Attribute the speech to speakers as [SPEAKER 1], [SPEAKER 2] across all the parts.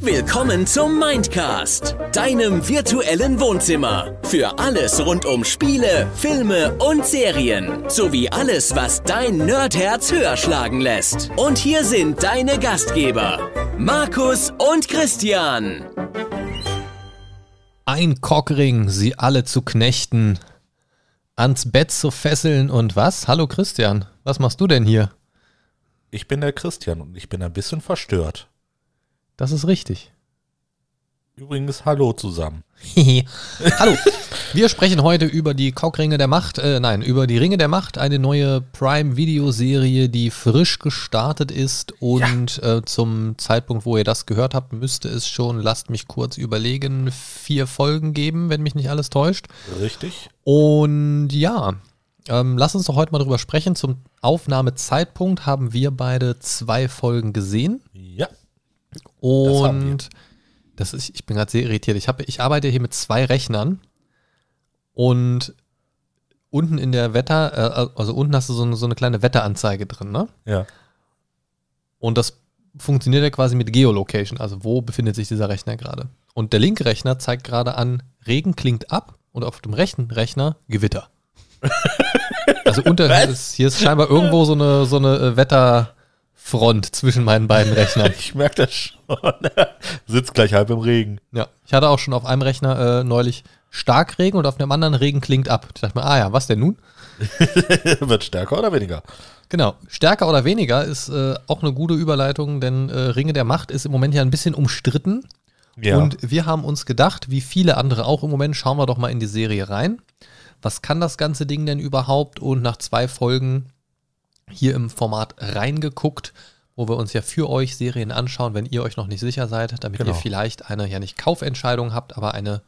[SPEAKER 1] Willkommen zum Mindcast, deinem virtuellen Wohnzimmer. Für alles rund um Spiele, Filme und Serien. Sowie alles, was dein Nerdherz höher schlagen lässt. Und hier sind deine Gastgeber, Markus und Christian.
[SPEAKER 2] Ein Cockring, sie alle zu knechten, ans Bett zu fesseln und was? Hallo Christian, was machst du denn hier? Ich bin der Christian und ich bin ein
[SPEAKER 1] bisschen verstört. Das ist richtig.
[SPEAKER 2] Übrigens, hallo zusammen. hallo. Wir sprechen heute über die Kaukringe der Macht, äh, nein, über die Ringe der Macht, eine neue Prime-Video-Serie, die frisch gestartet ist und ja. äh, zum Zeitpunkt, wo ihr das gehört habt, müsste es schon, lasst mich kurz überlegen, vier Folgen geben, wenn mich nicht alles täuscht. Richtig. Und ja, ähm, lass uns doch heute mal drüber sprechen. Zum Aufnahmezeitpunkt haben wir beide zwei Folgen gesehen. Ja. Und das, das ist, ich bin gerade sehr irritiert. Ich, hab, ich arbeite hier mit zwei Rechnern und unten in der Wetter, äh, also unten hast du so eine, so eine kleine Wetteranzeige drin, ne? Ja. Und das funktioniert ja quasi mit Geolocation, also wo befindet sich dieser Rechner gerade. Und der linke Rechner zeigt gerade an, Regen klingt ab und auf dem rechten Rechner Gewitter. Also unter hier ist, hier ist scheinbar irgendwo so eine, so eine äh, Wetterfront zwischen meinen beiden Rechnern. Ich merke das schon. Sitzt gleich halb im Regen. Ja, ich hatte auch schon auf einem Rechner äh, neulich Starkregen und auf einem anderen Regen klingt ab. Ich dachte mir, ah ja, was denn nun?
[SPEAKER 1] Wird stärker oder weniger?
[SPEAKER 2] Genau, stärker oder weniger ist äh, auch eine gute Überleitung, denn äh, Ringe der Macht ist im Moment ja ein bisschen umstritten. Ja. Und wir haben uns gedacht, wie viele andere auch im Moment, schauen wir doch mal in die Serie rein was kann das ganze Ding denn überhaupt? Und nach zwei Folgen hier im Format reingeguckt, wo wir uns ja für euch Serien anschauen, wenn ihr euch noch nicht sicher seid, damit genau. ihr vielleicht eine, ja nicht Kaufentscheidung habt, aber eine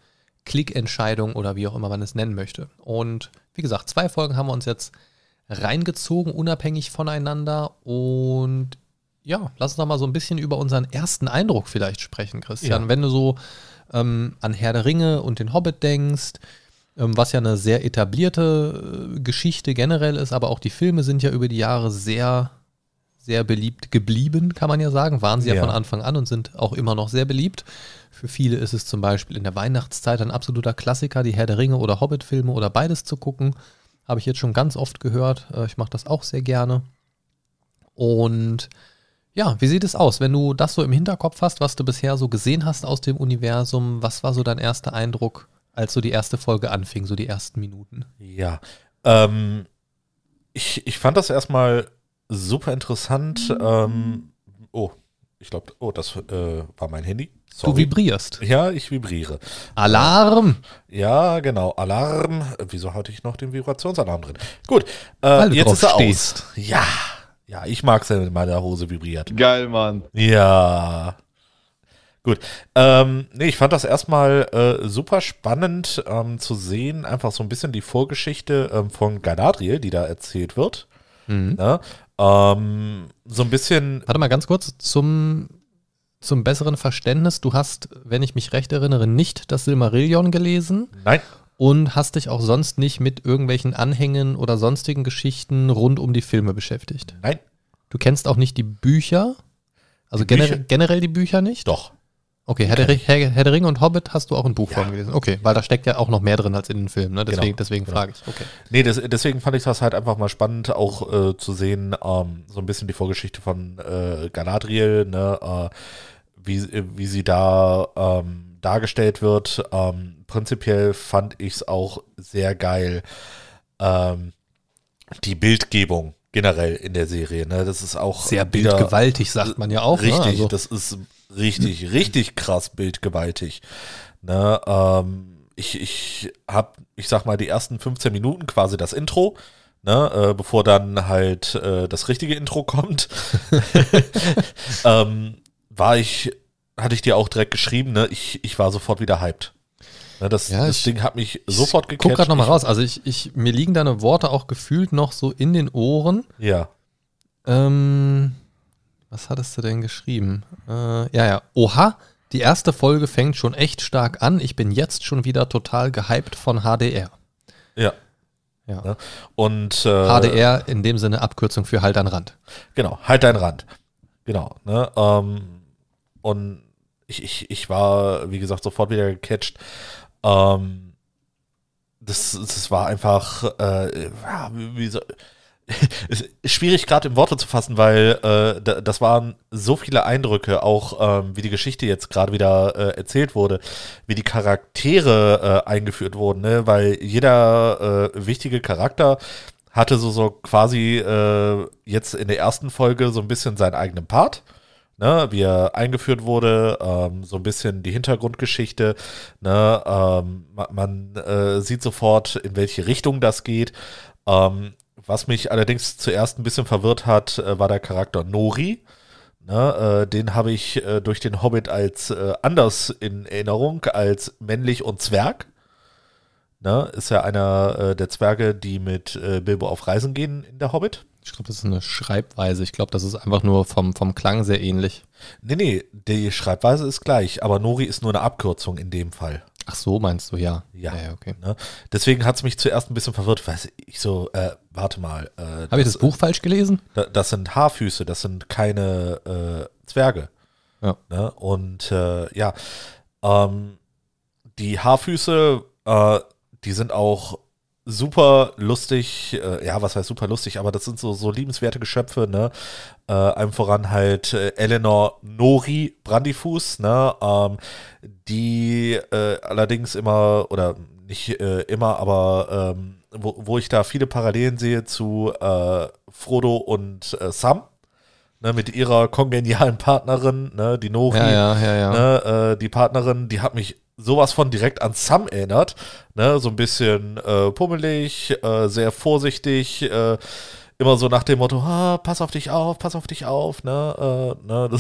[SPEAKER 2] Klickentscheidung oder wie auch immer man es nennen möchte. Und wie gesagt, zwei Folgen haben wir uns jetzt reingezogen, unabhängig voneinander. Und ja, lass uns doch mal so ein bisschen über unseren ersten Eindruck vielleicht sprechen, Christian. Ja. Wenn du so ähm, an Herr der Ringe und den Hobbit denkst, ähm, was ja eine sehr etablierte äh, Geschichte generell ist, aber auch die Filme sind ja über die Jahre sehr, sehr beliebt geblieben, kann man ja sagen. Waren sie ja, ja von Anfang an und sind auch immer noch sehr beliebt. Für viele ist es zum Beispiel in der Weihnachtszeit ein absoluter Klassiker, die Herr der Ringe oder Hobbit-Filme oder beides zu gucken. Habe ich jetzt schon ganz oft gehört. Äh, ich mache das auch sehr gerne. Und ja, wie sieht es aus, wenn du das so im Hinterkopf hast, was du bisher so gesehen hast aus dem Universum? Was war so dein
[SPEAKER 1] erster Eindruck? als so die erste Folge anfing, so die ersten Minuten. Ja. Ähm, ich, ich fand das erstmal super interessant. Ähm, oh, ich glaube, oh, das äh, war mein Handy. Sorry. Du vibrierst. Ja, ich vibriere. Alarm! Äh, ja, genau, Alarm. Äh, wieso hatte ich noch den Vibrationsalarm drin? Gut, äh, Weil du jetzt ist er stehst. aus. Ja, ja, ich mag es, wenn meine Hose vibriert. Geil, Mann. Ja. Gut. Ähm, nee, ich fand das erstmal äh, super spannend ähm, zu sehen, einfach so ein bisschen die Vorgeschichte ähm, von Galadriel, die da erzählt wird. Mhm. Ne? Ähm, so ein bisschen. Warte mal ganz
[SPEAKER 2] kurz zum, zum besseren Verständnis. Du hast, wenn ich mich recht erinnere, nicht das Silmarillion gelesen. Nein. Und hast dich auch sonst nicht mit irgendwelchen Anhängen oder sonstigen Geschichten rund um die Filme beschäftigt. Nein. Du kennst auch nicht die Bücher. Also die gener Bücher? generell die Bücher nicht? Doch. Okay, Herr, der, Herr, Herr der Ringe und Hobbit hast du auch in
[SPEAKER 1] Buchform ja. gelesen. Okay, weil da steckt ja auch noch mehr drin als in den Filmen, ne? deswegen, genau, deswegen genau. frage ich. Okay. Nee, das, deswegen fand ich das halt einfach mal spannend, auch äh, zu sehen, ähm, so ein bisschen die Vorgeschichte von äh, Galadriel, ne? Äh, wie, wie sie da ähm, dargestellt wird. Ähm, prinzipiell fand ich es auch sehr geil, ähm, die Bildgebung generell in der Serie. Ne? Das ist auch sehr bildgewaltig, sagt man ja auch. Ne? Richtig, ne? also, das ist Richtig, richtig krass bildgewaltig. Ne, ähm, ich ich habe, ich sag mal, die ersten 15 Minuten quasi das Intro. Ne, äh, bevor dann halt äh, das richtige Intro kommt, ähm, war ich, hatte ich dir auch direkt geschrieben, ne, ich, ich war sofort wieder hyped. Ne, das, ja, das ich, Ding hat mich sofort gecatcht. Guck gerade nochmal raus. Also ich, ich, mir liegen deine Worte auch
[SPEAKER 2] gefühlt noch so in den Ohren. Ja. Ähm, was hattest du denn geschrieben? Äh, ja, ja. Oha, die erste Folge fängt schon echt stark an. Ich bin jetzt schon wieder total gehypt von HDR.
[SPEAKER 1] Ja. Ja. Und äh, HDR
[SPEAKER 2] in dem Sinne Abkürzung für Halt dein Rand. Genau, Halt dein Rand.
[SPEAKER 1] Genau. Ne? Ähm, und ich, ich, ich war, wie gesagt, sofort wieder gecatcht. Ähm, das, das war einfach, äh, wie soll, schwierig gerade in Worte zu fassen, weil äh, das waren so viele Eindrücke, auch ähm, wie die Geschichte jetzt gerade wieder äh, erzählt wurde, wie die Charaktere äh, eingeführt wurden, ne? weil jeder äh, wichtige Charakter hatte so, so quasi äh, jetzt in der ersten Folge so ein bisschen seinen eigenen Part. Ne, wie er eingeführt wurde, ähm, so ein bisschen die Hintergrundgeschichte. Ne, ähm, man, man äh, sieht sofort, in welche Richtung das geht. Ähm, was mich allerdings zuerst ein bisschen verwirrt hat, äh, war der Charakter Nori. Ne, äh, den habe ich äh, durch den Hobbit als äh, anders in Erinnerung als männlich und Zwerg. Ne, ist ja einer äh, der Zwerge, die mit äh, Bilbo auf Reisen gehen in der Hobbit. Ich glaube, das ist eine Schreibweise. Ich glaube, das ist einfach nur vom, vom Klang sehr ähnlich. Nee, nee, die Schreibweise ist gleich, aber Nori ist nur eine Abkürzung in dem Fall. Ach so, meinst du, ja. Ja, ja okay. Ne? Deswegen hat es mich zuerst ein bisschen verwirrt, weil ich so, äh, warte mal. Äh, Habe ich das Buch falsch gelesen? Das, das sind Haarfüße, das sind keine äh, Zwerge. Ja. Ne? Und äh, ja, ähm, die Haarfüße, äh, die sind auch super lustig, äh, ja, was heißt super lustig, aber das sind so, so liebenswerte Geschöpfe, ne? Äh, einem voran halt äh, Eleanor Nori Brandifuß, ne? Ähm, die äh, allerdings immer, oder nicht äh, immer, aber ähm, wo, wo ich da viele Parallelen sehe zu äh, Frodo und äh, Sam. Ne, mit ihrer kongenialen Partnerin, ne, die Nori, ja, ja, ja, ne, die Partnerin, die hat mich sowas von direkt an Sam erinnert. Ne? So ein bisschen äh, pummelig, äh, sehr vorsichtig, äh, immer so nach dem Motto, ah, pass auf dich auf, pass auf dich auf. Ne? Äh, ne?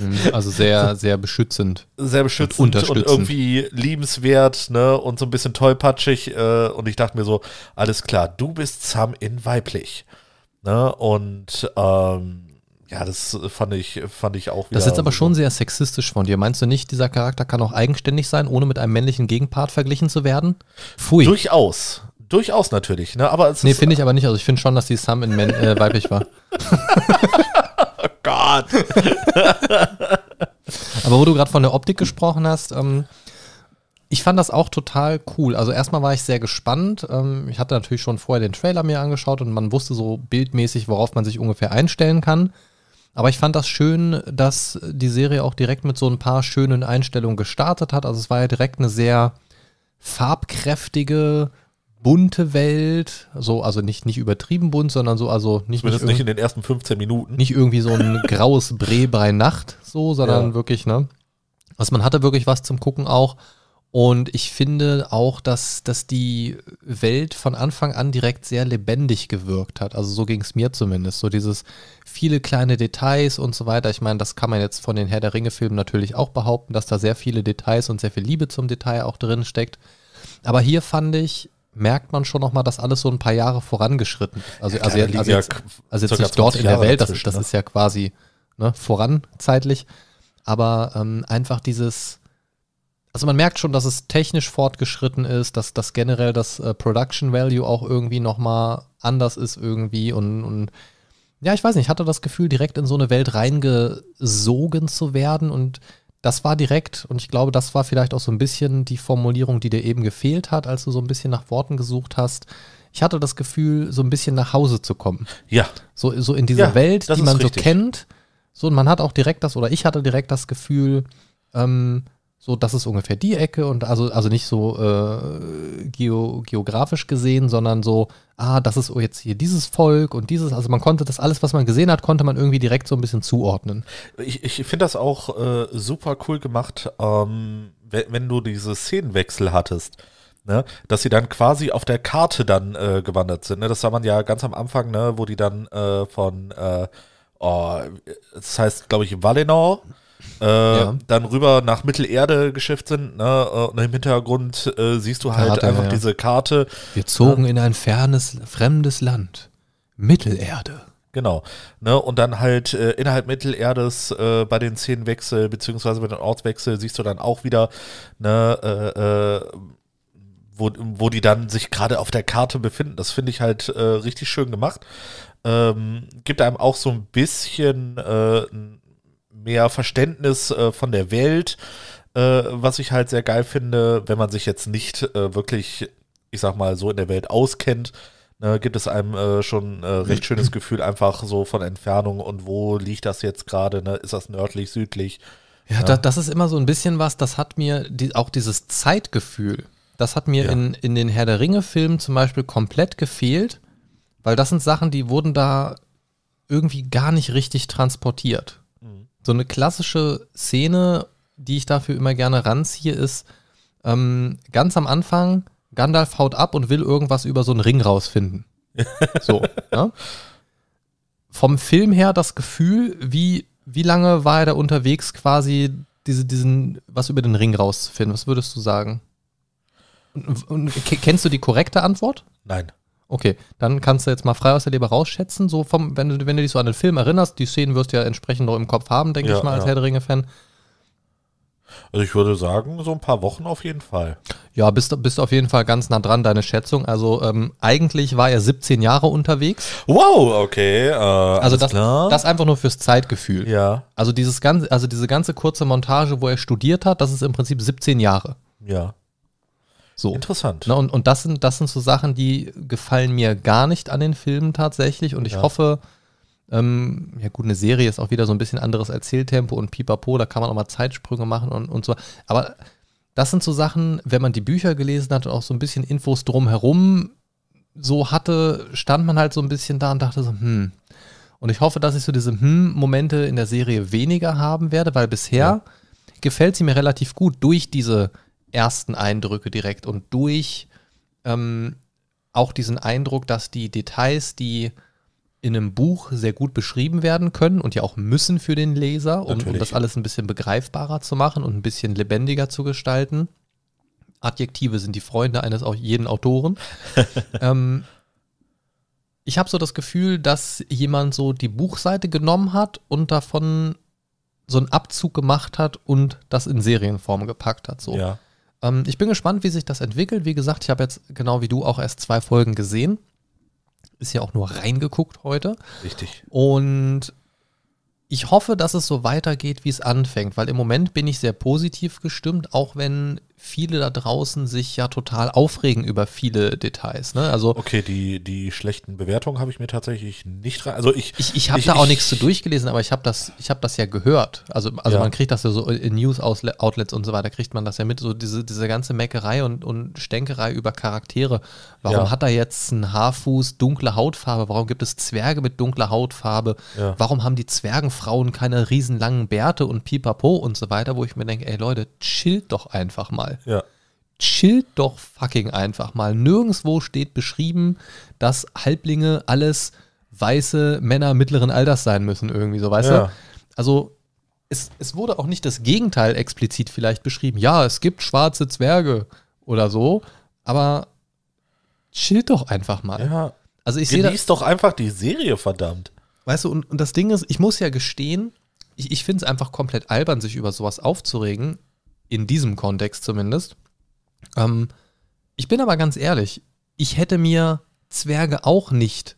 [SPEAKER 1] Mhm, also sehr, sehr beschützend. Sehr beschützend und, und, irgendwie liebenswert ne? und so ein bisschen tollpatschig. Äh, und ich dachte mir so, alles klar, du bist Sam in weiblich. Ne? Und ähm, ja, das fand ich, fand ich auch wieder. Das ist jetzt aber
[SPEAKER 2] schon sehr sexistisch von dir. Meinst du nicht, dieser Charakter kann auch eigenständig sein, ohne mit einem männlichen Gegenpart verglichen zu werden? Pfui.
[SPEAKER 1] Durchaus. Durchaus natürlich. Ne, aber nee,
[SPEAKER 2] finde ich aber nicht. Also ich finde schon, dass die Sam in Men äh, weiblich war. oh Gott. aber wo du gerade von der Optik gesprochen hast, ähm, ich fand das auch total cool. Also erstmal war ich sehr gespannt. Ähm, ich hatte natürlich schon vorher den Trailer mir angeschaut und man wusste so bildmäßig, worauf man sich ungefähr einstellen kann. Aber ich fand das schön, dass die Serie auch direkt mit so ein paar schönen Einstellungen gestartet hat. Also es war ja direkt eine sehr farbkräftige, bunte Welt, so also nicht nicht übertrieben bunt, sondern so also nicht zumindest nicht, in
[SPEAKER 1] den ersten 15
[SPEAKER 2] Minuten, nicht irgendwie so ein graues Bre bei Nacht, so, sondern ja. wirklich ne, also man hatte wirklich was zum gucken auch und ich finde auch, dass, dass die Welt von Anfang an direkt sehr lebendig gewirkt hat. Also so ging es mir zumindest. So dieses viele kleine Details und so weiter. Ich meine, das kann man jetzt von den Herr der Ringe-Filmen natürlich auch behaupten, dass da sehr viele Details und sehr viel Liebe zum Detail auch drin steckt. Aber hier fand ich, merkt man schon nochmal, dass alles so ein paar Jahre vorangeschritten ist. Also, ja, also, also, also, jetzt, also jetzt nicht dort in der Welt, das, das ne? ist ja quasi ne, voranzeitlich. Aber ähm, einfach dieses also man merkt schon, dass es technisch fortgeschritten ist, dass, dass generell das äh, Production Value auch irgendwie nochmal anders ist irgendwie und, und ja, ich weiß nicht, ich hatte das Gefühl, direkt in so eine Welt reingesogen zu werden und das war direkt und ich glaube, das war vielleicht auch so ein bisschen die Formulierung, die dir eben gefehlt hat, als du so ein bisschen nach Worten gesucht hast. Ich hatte das Gefühl, so ein bisschen nach Hause zu kommen. Ja. So, so in dieser ja, Welt, die man richtig. so kennt. So, und man hat auch direkt das, oder ich hatte direkt das Gefühl, ähm, so, das ist ungefähr die Ecke und also, also nicht so äh, geo, geografisch gesehen, sondern so, ah, das ist jetzt hier dieses Volk und dieses, also man konnte das alles, was man gesehen hat, konnte man irgendwie direkt so ein bisschen zuordnen.
[SPEAKER 1] Ich, ich finde das auch äh, super cool gemacht, ähm, wenn, wenn du diese Szenenwechsel hattest. Ne, dass sie dann quasi auf der Karte dann äh, gewandert sind. Ne? Das sah man ja ganz am Anfang, ne, wo die dann äh, von, äh, oh, das heißt, glaube ich, Valenor, äh, ja. dann rüber nach Mittelerde geschifft sind. Ne? Äh, und im Hintergrund äh, siehst du halt Karte, einfach ja. diese Karte. Wir zogen
[SPEAKER 2] äh, in ein fernes, fremdes Land. Mittelerde.
[SPEAKER 1] Genau. Ne? Und dann halt äh, innerhalb Mittelerdes äh, bei den Szenenwechsel beziehungsweise bei den Ortswechsel siehst du dann auch wieder, ne, äh, äh wo, wo die dann sich gerade auf der Karte befinden. Das finde ich halt äh, richtig schön gemacht. Ähm, gibt einem auch so ein bisschen ein mehr Verständnis äh, von der Welt, äh, was ich halt sehr geil finde, wenn man sich jetzt nicht äh, wirklich, ich sag mal, so in der Welt auskennt, ne, gibt es einem äh, schon äh, recht schönes Gefühl einfach so von Entfernung und wo liegt das jetzt gerade, ne? ist das nördlich, südlich? Ja, ja. Das, das,
[SPEAKER 2] ist immer so ein bisschen was, das hat mir die, auch dieses Zeitgefühl, das hat mir ja. in, in den Herr der Ringe-Filmen zum Beispiel komplett gefehlt, weil das sind Sachen, die wurden da irgendwie gar nicht richtig transportiert so eine klassische Szene, die ich dafür immer gerne ranziehe, ist ähm, ganz am Anfang, Gandalf haut ab und will irgendwas über so einen Ring rausfinden. So. ja? Ne? Vom Film her das Gefühl, wie, wie lange war er da unterwegs, quasi diese, diesen, was über den Ring rauszufinden? Was würdest du sagen? Und, und, kennst du die korrekte Antwort? Nein. Okay, dann kannst du jetzt mal frei aus der Leber rausschätzen, so vom, wenn du, wenn du dich so an den Film erinnerst, die Szenen wirst du ja entsprechend noch im Kopf haben, denke ja, ich mal, als ja. Herr der Ringe-Fan.
[SPEAKER 1] Also ich würde sagen, so ein paar Wochen auf jeden
[SPEAKER 2] Fall. Ja, bist, bist auf jeden Fall ganz nah dran, deine Schätzung. Also ähm, eigentlich war er 17 Jahre unterwegs. Wow, okay. Äh, also das, das einfach nur fürs Zeitgefühl. Ja. Also dieses ganze, also diese ganze kurze Montage, wo er studiert hat, das ist im Prinzip 17 Jahre. Ja. So. Interessant. Na, und und das, sind, das sind so Sachen, die gefallen mir gar nicht an den Filmen tatsächlich. Und ich ja. hoffe, ähm, ja gut, eine Serie ist auch wieder so ein bisschen anderes Erzähltempo und pipapo, da kann man auch mal Zeitsprünge machen und, und so. Aber das sind so Sachen, wenn man die Bücher gelesen hat und auch so ein bisschen Infos drumherum so hatte, stand man halt so ein bisschen da und dachte so, hm. Und ich hoffe, dass ich so diese Hm-Momente in der Serie weniger haben werde, weil bisher ja. gefällt sie mir relativ gut durch diese ersten Eindrücke direkt und durch ähm, auch diesen Eindruck, dass die Details, die in einem Buch sehr gut beschrieben werden können und ja auch müssen für den Leser, um, um das alles ein bisschen begreifbarer zu machen und ein bisschen lebendiger zu gestalten. Adjektive sind die Freunde eines jeden Autoren. ähm, ich habe so das Gefühl, dass jemand so die Buchseite genommen hat und davon so einen Abzug gemacht hat und das in Serienform gepackt hat. So. Ja. Ähm, ich bin gespannt, wie sich das entwickelt. Wie gesagt, ich habe jetzt genau wie du auch erst zwei Folgen gesehen. Ist ja auch nur reingeguckt heute. Richtig. Und ich hoffe, dass es so weitergeht, wie es anfängt, weil im Moment bin ich sehr positiv gestimmt, auch wenn viele da draußen sich ja total aufregen über viele Details. Ne? Also okay, die, die schlechten Bewertungen habe ich mir tatsächlich nicht rein. Also ich, ich, ich habe da auch nichts zu durchgelesen, aber ich habe das, ich hab das ja gehört. Also, also ja. man kriegt das ja so in News-Outlets und so weiter, kriegt man das ja mit, so diese, diese ganze Meckerei und, und Stänkerei über Charaktere. Warum ja. hat er jetzt einen Haarfuß, dunkle Hautfarbe? Warum gibt es Zwerge mit dunkler Hautfarbe? Ja. Warum haben die Zwergenfrauen keine riesenlangen Bärte und Pipapo und so weiter, wo ich mir denke, ey Leute, chillt doch einfach mal. Ja. Chill doch fucking einfach mal. Nirgendwo steht beschrieben, dass Halblinge alles weiße Männer mittleren Alters sein müssen, irgendwie so, weißt ja. du? Also es, es wurde auch nicht das Gegenteil explizit vielleicht beschrieben. Ja, es gibt schwarze Zwerge oder so, aber chillt doch einfach mal. Ja. Also ich sehe Genieß
[SPEAKER 1] doch einfach die Serie, verdammt.
[SPEAKER 2] Weißt du, und, und das Ding ist, ich muss ja gestehen, ich, ich finde es einfach komplett albern, sich über sowas aufzuregen in diesem Kontext zumindest. Ähm, ich bin aber ganz ehrlich, ich hätte mir Zwerge auch nicht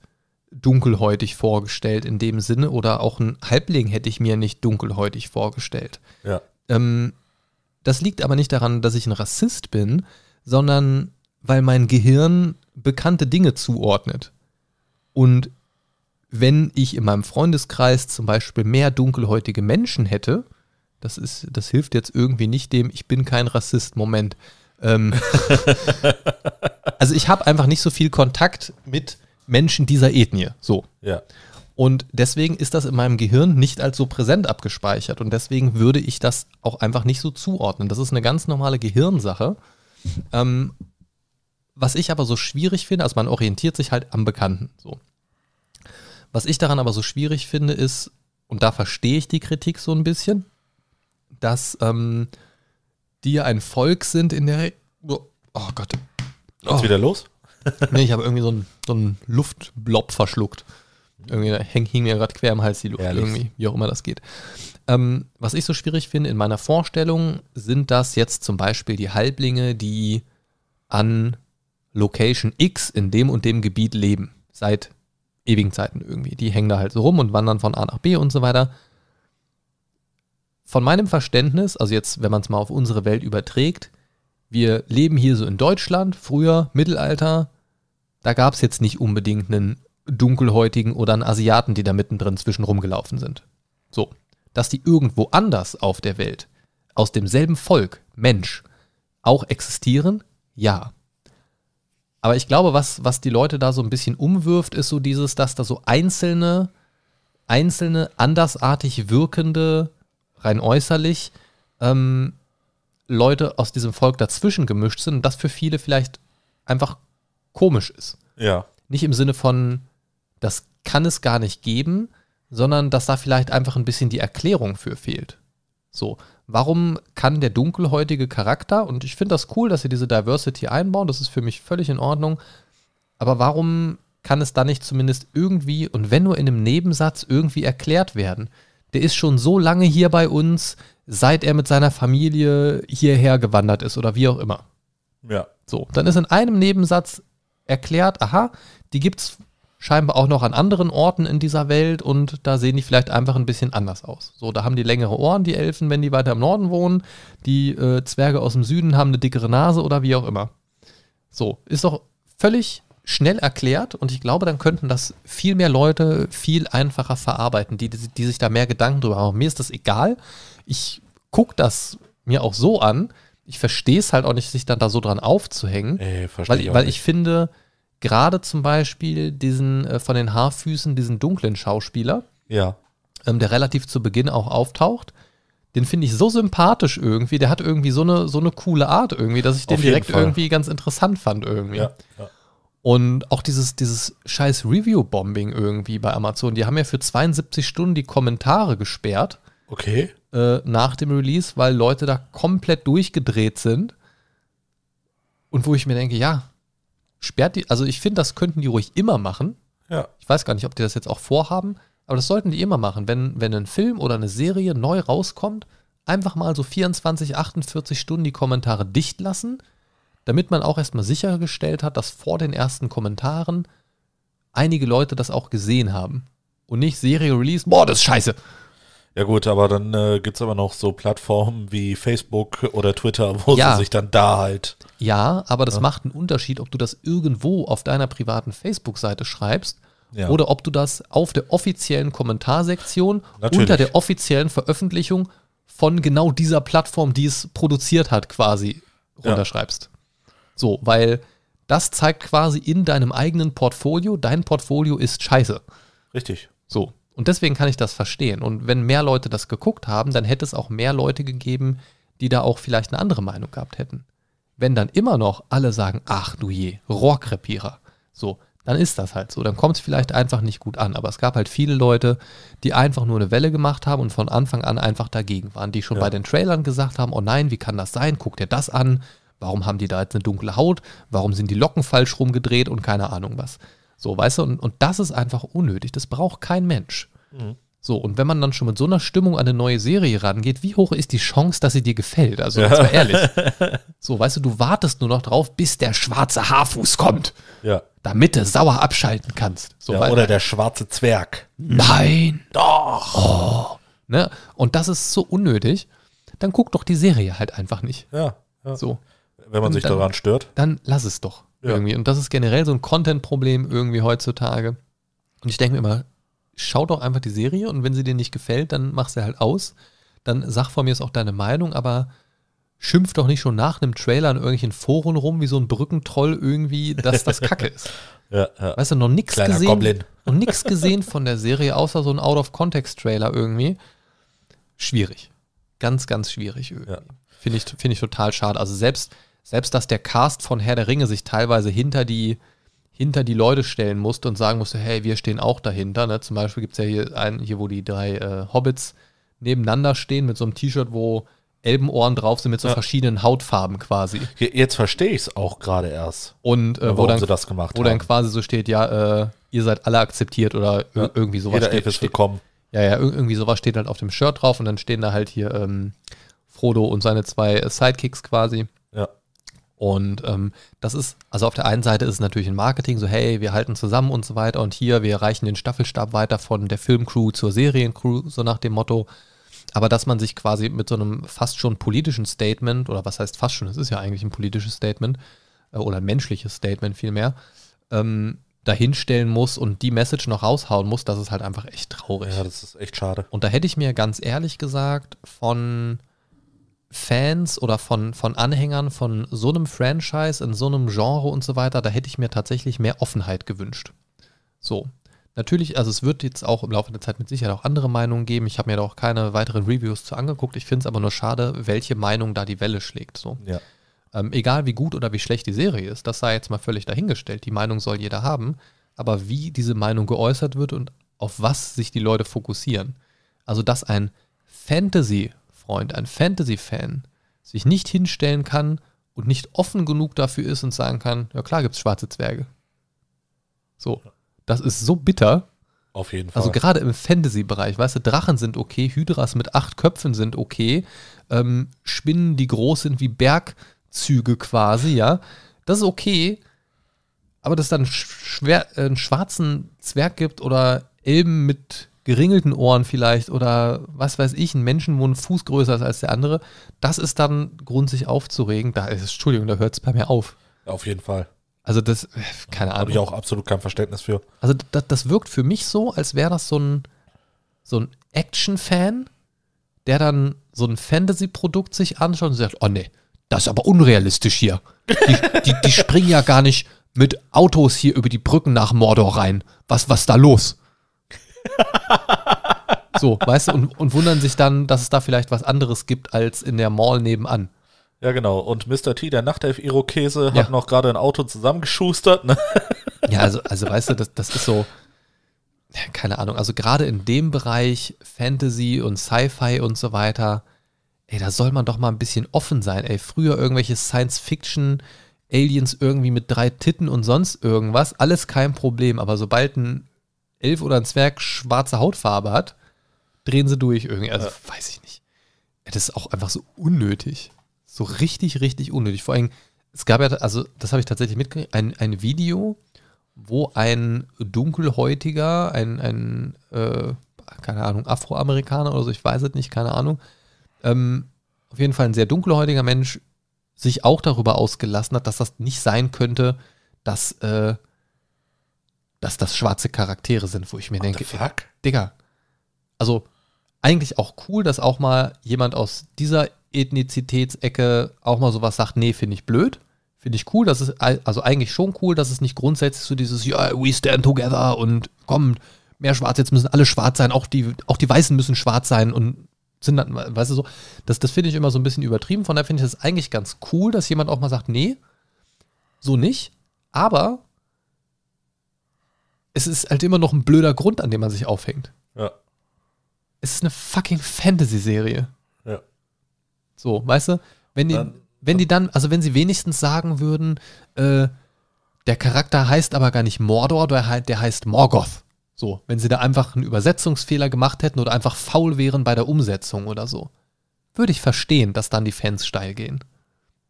[SPEAKER 2] dunkelhäutig vorgestellt in dem Sinne oder auch ein Halbling hätte ich mir nicht dunkelhäutig vorgestellt. Ja. Ähm, das liegt aber nicht daran, dass ich ein Rassist bin, sondern weil mein Gehirn bekannte Dinge zuordnet. Und wenn ich in meinem Freundeskreis zum Beispiel mehr dunkelhäutige Menschen hätte, das ist, das hilft jetzt irgendwie nicht dem, ich bin kein Rassist, Moment. Ähm, also ich habe einfach nicht so viel Kontakt mit Menschen dieser Ethnie. So. Ja. Und deswegen ist das in meinem Gehirn nicht als so präsent abgespeichert. Und deswegen würde ich das auch einfach nicht so zuordnen. Das ist eine ganz normale Gehirnsache. Ähm, was ich aber so schwierig finde, also man orientiert sich halt am Bekannten. So. Was ich daran aber so schwierig finde, ist, und da verstehe ich die Kritik so ein bisschen, dass ähm, die ein Volk sind in der. Re oh, oh Gott. Oh. Ist wieder los? nee, ich habe irgendwie so einen so einen Luftblob verschluckt. Irgendwie häng, hing mir gerade quer im Hals die Luft, Ehrlich? irgendwie, wie auch immer das geht. Ähm, was ich so schwierig finde in meiner Vorstellung, sind das jetzt zum Beispiel die Halblinge, die an Location X in dem und dem Gebiet leben. Seit ewigen Zeiten irgendwie. Die hängen da halt so rum und wandern von A nach B und so weiter von meinem Verständnis, also jetzt, wenn man es mal auf unsere Welt überträgt, wir leben hier so in Deutschland, früher, Mittelalter, da gab es jetzt nicht unbedingt einen Dunkelhäutigen oder einen Asiaten, die da mittendrin zwischen rumgelaufen sind. So, dass die irgendwo anders auf der Welt, aus demselben Volk, Mensch, auch existieren, ja. Aber ich glaube, was, was die Leute da so ein bisschen umwirft, ist so dieses, dass da so einzelne, einzelne, andersartig wirkende rein äußerlich ähm, Leute aus diesem Volk dazwischen gemischt sind und das für viele vielleicht einfach komisch ist. Ja. Nicht im Sinne von, das kann es gar nicht geben, sondern dass da vielleicht einfach ein bisschen die Erklärung für fehlt. So, warum kann der dunkelhäutige Charakter, und ich finde das cool, dass sie diese Diversity einbauen, das ist für mich völlig in Ordnung, aber warum kann es da nicht zumindest irgendwie und wenn nur in einem Nebensatz irgendwie erklärt werden? der ist schon so lange hier bei uns, seit er mit seiner Familie hierher gewandert ist oder wie auch immer. Ja. So, dann ist in einem Nebensatz erklärt, aha, die gibt es scheinbar auch noch an anderen Orten in dieser Welt und da sehen die vielleicht einfach ein bisschen anders aus. So, da haben die längere Ohren, die Elfen, wenn die weiter im Norden wohnen. Die äh, Zwerge aus dem Süden haben eine dickere Nase oder wie auch immer. So, ist doch völlig schnell erklärt und ich glaube, dann könnten das viel mehr Leute viel einfacher verarbeiten, die, die, die sich da mehr Gedanken drüber machen. Mir ist das egal. Ich gucke das mir auch so an. Ich verstehe es halt auch nicht, sich dann da so dran aufzuhängen. Ey, weil ich, weil ich finde, gerade zum Beispiel diesen äh, von den Haarfüßen, diesen dunklen Schauspieler, ja. ähm, der relativ zu Beginn auch auftaucht, den finde ich so sympathisch irgendwie. Der hat irgendwie so eine, so eine coole Art irgendwie, dass ich Auf den direkt irgendwie ganz interessant fand irgendwie. Ja, ja. Und auch dieses, dieses scheiß Review-Bombing irgendwie bei Amazon. Die haben ja für 72 Stunden die Kommentare gesperrt. Okay. Äh, nach dem Release, weil Leute da komplett durchgedreht sind. Und wo ich mir denke, ja, sperrt die. Also ich finde, das könnten die ruhig immer machen. Ja. Ich weiß gar nicht, ob die das jetzt auch vorhaben, aber das sollten die immer machen. Wenn, wenn ein Film oder eine Serie neu rauskommt, einfach mal so 24, 48 Stunden die Kommentare dicht lassen damit man auch erstmal sichergestellt hat, dass vor den ersten Kommentaren einige
[SPEAKER 1] Leute das auch gesehen haben. Und nicht Serie Release, boah, das ist scheiße. Ja gut, aber dann äh, gibt es aber noch so Plattformen wie Facebook oder Twitter, wo ja. sie sich dann da halt. Ja, aber das ja. macht
[SPEAKER 2] einen Unterschied, ob du das irgendwo auf deiner privaten Facebook-Seite schreibst ja. oder ob du das auf der offiziellen Kommentarsektion Natürlich. unter der offiziellen Veröffentlichung von genau dieser Plattform, die es produziert hat, quasi runterschreibst. So, weil das zeigt quasi in deinem eigenen Portfolio, dein Portfolio ist scheiße. Richtig. So. Und deswegen kann ich das verstehen. Und wenn mehr Leute das geguckt haben, dann hätte es auch mehr Leute gegeben, die da auch vielleicht eine andere Meinung gehabt hätten. Wenn dann immer noch alle sagen, ach du je, Rohrkrepierer, so, dann ist das halt so. Dann kommt es vielleicht einfach nicht gut an. Aber es gab halt viele Leute, die einfach nur eine Welle gemacht haben und von Anfang an einfach dagegen waren, die schon ja. bei den Trailern gesagt haben, oh nein, wie kann das sein? Guck dir das an Warum haben die da jetzt eine dunkle Haut? Warum sind die Locken falsch rumgedreht und keine Ahnung was? So, weißt du, und, und das ist einfach unnötig. Das braucht kein Mensch. Mhm. So, und wenn man dann schon mit so einer Stimmung an eine neue Serie rangeht, wie hoch ist die Chance, dass sie dir gefällt? Also, ja. mal ehrlich. So, weißt du, du wartest nur noch drauf, bis der schwarze Haarfuß kommt. Ja. Damit du sauer abschalten kannst. So, ja, weil, oder der schwarze Zwerg. Nein.
[SPEAKER 1] Doch. Oh.
[SPEAKER 2] Ne? Und das ist so unnötig. Dann guck doch die Serie halt einfach nicht. Ja. ja. So. Wenn man sich dann, daran stört. Dann lass es doch ja. irgendwie. Und das ist generell so ein Content-Problem irgendwie heutzutage. Und ich denke mir immer, schau doch einfach die Serie und wenn sie dir nicht gefällt, dann mach sie halt aus. Dann sag von mir ist auch deine Meinung, aber schimpf doch nicht schon nach einem Trailer in irgendwelchen Foren rum, wie so ein Brückentroll irgendwie, dass das Kacke ist. Ja, ja. Weißt du, noch nichts gesehen. Goblin. nichts gesehen von der Serie, außer so ein Out-of-Context-Trailer irgendwie. Schwierig. Ganz, ganz schwierig irgendwie. Ja. Finde ich, find ich total schade. Also selbst selbst dass der Cast von Herr der Ringe sich teilweise hinter die, hinter die Leute stellen musste und sagen musste, hey, wir stehen auch dahinter. Ne? Zum Beispiel gibt es ja hier einen, hier, wo die drei äh, Hobbits nebeneinander stehen mit so einem T-Shirt, wo Elbenohren drauf sind mit so ja. verschiedenen Hautfarben quasi.
[SPEAKER 1] Jetzt verstehe ich es auch gerade erst. Und äh, wo, dann, sie das gemacht wo haben. dann
[SPEAKER 2] quasi so steht, ja, äh, ihr seid alle akzeptiert oder ja. irgendwie sowas. Jeder steht, Elf ist steht, willkommen. Ja, ja, irgendwie sowas steht halt auf dem Shirt drauf und dann stehen da halt hier ähm, Frodo und seine zwei äh, Sidekicks quasi. Ja. Und ähm, das ist, also auf der einen Seite ist es natürlich ein Marketing, so hey, wir halten zusammen und so weiter und hier, wir reichen den Staffelstab weiter von der Filmcrew zur Seriencrew, so nach dem Motto. Aber dass man sich quasi mit so einem fast schon politischen Statement, oder was heißt fast schon, es ist ja eigentlich ein politisches Statement, äh, oder ein menschliches Statement vielmehr, ähm, dahinstellen muss und die Message noch raushauen muss, das ist halt einfach echt traurig. Ja, das ist echt schade. Und da hätte ich mir ganz ehrlich gesagt von Fans oder von, von Anhängern von so einem Franchise in so einem Genre und so weiter, da hätte ich mir tatsächlich mehr Offenheit gewünscht. So. Natürlich, also es wird jetzt auch im Laufe der Zeit mit Sicherheit auch andere Meinungen geben. Ich habe mir da auch keine weiteren Reviews zu angeguckt. Ich finde es aber nur schade, welche Meinung da die Welle schlägt. So. Ja. Ähm, egal wie gut oder wie schlecht die Serie ist, das sei jetzt mal völlig dahingestellt. Die Meinung soll jeder haben. Aber wie diese Meinung geäußert wird und auf was sich die Leute fokussieren. Also, dass ein Fantasy Freund, ein Fantasy-Fan, sich nicht hinstellen kann und nicht offen genug dafür ist und sagen kann, ja klar gibt es schwarze Zwerge. So, das ist so bitter. Auf jeden also Fall. Also gerade im Fantasy-Bereich, weißt du, Drachen sind okay, Hydras mit acht Köpfen sind okay, ähm, Spinnen, die groß sind wie Bergzüge quasi, ja, das ist okay. Aber dass es dann schwer, äh, einen schwarzen Zwerg gibt oder Elben mit geringelten Ohren vielleicht oder was weiß ich, ein Menschenmund Fuß größer ist als der andere, das ist dann Grund, sich aufzuregen. Da ist, Entschuldigung, da hört es bei mir auf. auf jeden Fall. Also das, äh,
[SPEAKER 1] keine Ahnung. Habe ich auch absolut kein Verständnis für.
[SPEAKER 2] Also das, das wirkt für mich so, als wäre das so ein, so ein Action-Fan, der dann so ein Fantasy-Produkt sich anschaut und sagt, oh nee, das ist aber unrealistisch hier. Die, die, die springen ja gar nicht mit Autos hier über die Brücken nach Mordor rein. Was, was da los? so, weißt du, und, und wundern sich dann,
[SPEAKER 1] dass es da vielleicht was anderes gibt als in der Mall nebenan. Ja, genau. Und Mr. T, der Nachtelf-Irokese, ja. hat noch gerade ein Auto zusammengeschustert. Ne? Ja, also, also weißt du, das, das ist so,
[SPEAKER 2] keine Ahnung, also gerade in dem Bereich Fantasy und Sci-Fi und so weiter, ey, da soll man doch mal ein bisschen offen sein. Ey, früher irgendwelche Science-Fiction, Aliens irgendwie mit drei Titten und sonst irgendwas, alles kein Problem. Aber sobald ein Elf oder ein Zwerg schwarze Hautfarbe hat, drehen sie durch irgendwie. Also, ja. weiß ich nicht. Das ist auch einfach so unnötig. So richtig, richtig unnötig. Vor allem, es gab ja, also, das habe ich tatsächlich mitgekriegt, ein, ein Video, wo ein dunkelhäutiger, ein, ein äh, keine Ahnung, Afroamerikaner oder so, ich weiß es nicht, keine Ahnung, ähm, auf jeden Fall ein sehr dunkelhäutiger Mensch sich auch darüber ausgelassen hat, dass das nicht sein könnte, dass äh, dass das schwarze Charaktere sind, wo ich mir What denke, the fuck? Digga, also eigentlich auch cool, dass auch mal jemand aus dieser Ethnizitätsecke auch mal sowas sagt, nee, finde ich blöd. Finde ich cool, das ist also eigentlich schon cool, dass es nicht grundsätzlich so dieses, ja, yeah, we stand together und komm, mehr schwarz, jetzt müssen alle schwarz sein, auch die, auch die Weißen müssen schwarz sein und sind dann, weißt du so, das, das finde ich immer so ein bisschen übertrieben. Von daher finde ich das eigentlich ganz cool, dass jemand auch mal sagt, nee, so nicht. Aber es ist halt immer noch ein blöder Grund, an dem man sich aufhängt. Ja. Es ist eine fucking Fantasy-Serie. Ja. So, weißt du, wenn die, dann, wenn die dann, also wenn sie wenigstens sagen würden, äh, der Charakter heißt aber gar nicht Mordor, der, der heißt Morgoth. So, wenn sie da einfach einen Übersetzungsfehler gemacht hätten oder einfach faul wären bei der Umsetzung oder so. Würde ich verstehen, dass dann die Fans steil gehen.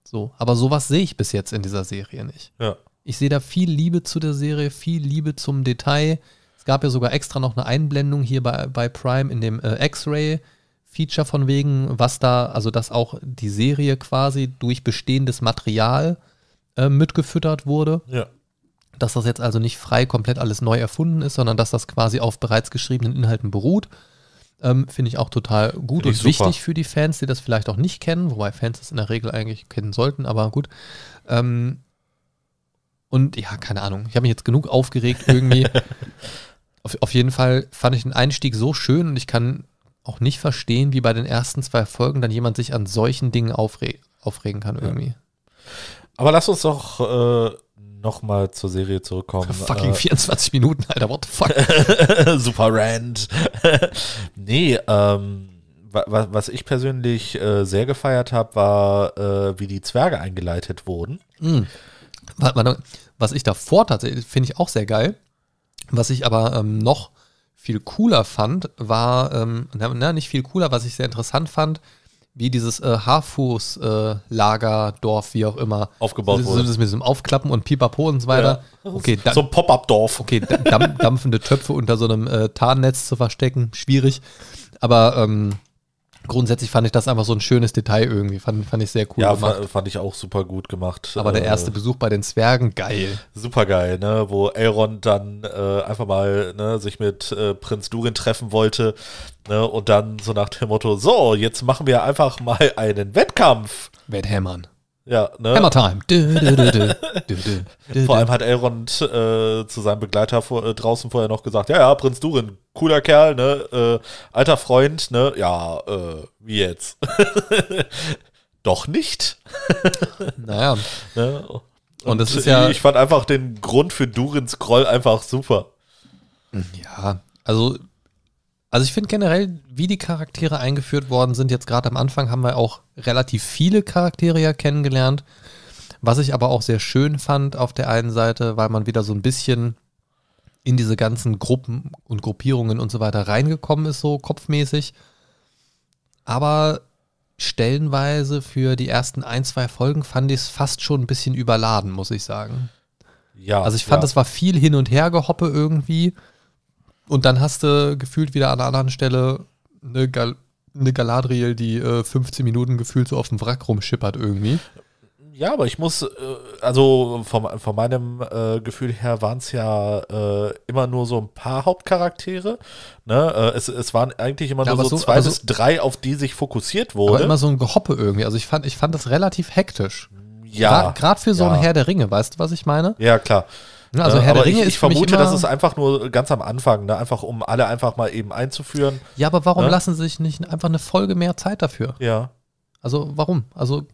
[SPEAKER 2] So, aber sowas sehe ich bis jetzt in dieser Serie nicht. Ja. Ich sehe da viel Liebe zu der Serie, viel Liebe zum Detail. Es gab ja sogar extra noch eine Einblendung hier bei, bei Prime in dem äh, X-Ray. Feature von wegen, was da, also dass auch die Serie quasi durch bestehendes Material äh, mitgefüttert wurde. Ja. Dass das jetzt also nicht frei komplett alles neu erfunden ist, sondern dass das quasi auf bereits geschriebenen Inhalten beruht. Ähm, Finde ich auch total gut und super. wichtig für die Fans, die das vielleicht auch nicht kennen, wobei Fans das in der Regel eigentlich kennen sollten, aber gut. Ähm, und ja, keine Ahnung. Ich habe mich jetzt genug aufgeregt irgendwie. auf, auf jeden Fall fand ich den Einstieg so schön und ich kann auch nicht verstehen, wie bei den ersten zwei Folgen dann jemand sich an solchen Dingen aufre aufregen kann irgendwie.
[SPEAKER 1] Aber lass uns doch äh, nochmal zur Serie zurückkommen. Fucking äh, 24 Minuten, Alter, what the fuck? Super Rand. nee, ähm, was ich persönlich äh, sehr gefeiert habe, war, äh, wie die Zwerge eingeleitet wurden. Mhm. Was ich davor tatsächlich, finde ich auch sehr geil. Was
[SPEAKER 2] ich aber ähm, noch viel cooler fand, war, ähm, na, nicht viel cooler, was ich sehr interessant fand, wie dieses äh, haarfuß äh, Lager, Dorf, wie auch immer. Aufgebaut so, wurde. mit diesem Aufklappen und Pipapo und so weiter. Ja. Okay, da, so ein Pop-Up-Dorf. Okay, da, dampfende Töpfe unter so einem äh, Tarnnetz zu verstecken, schwierig. Aber ähm, grundsätzlich fand ich das einfach so ein schönes Detail irgendwie. Fand, fand ich sehr cool. Ja, gemacht.
[SPEAKER 1] fand ich auch super gut gemacht. Aber der äh, erste Besuch
[SPEAKER 2] bei den Zwergen, geil.
[SPEAKER 1] Super geil, ne? Wo Elrond dann äh, einfach mal ne, sich mit äh, Prinz Durin treffen wollte. Ne? Und dann so nach dem Motto: So, jetzt machen wir einfach mal einen Wettkampf. Wetthammern. Ja, ne? Hammer Time. Du, du, du, vor allem hat Elrond äh, zu seinem Begleiter vor, äh, draußen vorher noch gesagt, ja, ja, Prinz Durin, cooler Kerl, ne? Äh, alter Freund, ne? Ja, äh, wie jetzt? Doch nicht. naja. Ne? Und, das ist ja. Ich fand einfach den Grund für Durins Groll einfach super. Ja, also also ich finde generell,
[SPEAKER 2] wie die Charaktere eingeführt worden sind, jetzt gerade am Anfang haben wir auch relativ viele Charaktere ja kennengelernt. Was ich aber auch sehr schön fand auf der einen Seite, weil man wieder so ein bisschen in diese ganzen Gruppen und Gruppierungen und so weiter reingekommen ist, so kopfmäßig. Aber stellenweise für die ersten ein, zwei Folgen fand ich es fast schon ein bisschen überladen, muss ich sagen. Ja. Also ich fand, es ja. war viel hin und her gehoppe irgendwie. Und dann hast du gefühlt wieder an einer anderen Stelle eine, Gal eine Galadriel, die äh, 15 Minuten gefühlt so auf dem Wrack rumschippert irgendwie.
[SPEAKER 1] Ja, aber ich muss, äh, also von, von meinem äh, Gefühl her waren es ja äh, immer nur so ein paar Hauptcharaktere. Ne? Äh, es, es waren eigentlich immer ja, nur so, so zwei so, bis drei, auf die sich fokussiert wurde. Aber immer
[SPEAKER 2] so ein Gehoppe irgendwie. Also ich fand, ich fand das relativ hektisch.
[SPEAKER 1] Ja. Gerade für so ja. einen Herr
[SPEAKER 2] der Ringe, weißt du, was ich meine? Ja, klar. Ne, also Herr aber der Ringe ich, ich vermute, das ist
[SPEAKER 1] einfach nur ganz am Anfang, ne? einfach um alle einfach mal eben einzuführen. Ja, aber warum ne? lassen
[SPEAKER 2] sie sich nicht einfach eine Folge mehr Zeit dafür? Ja. Also warum? Also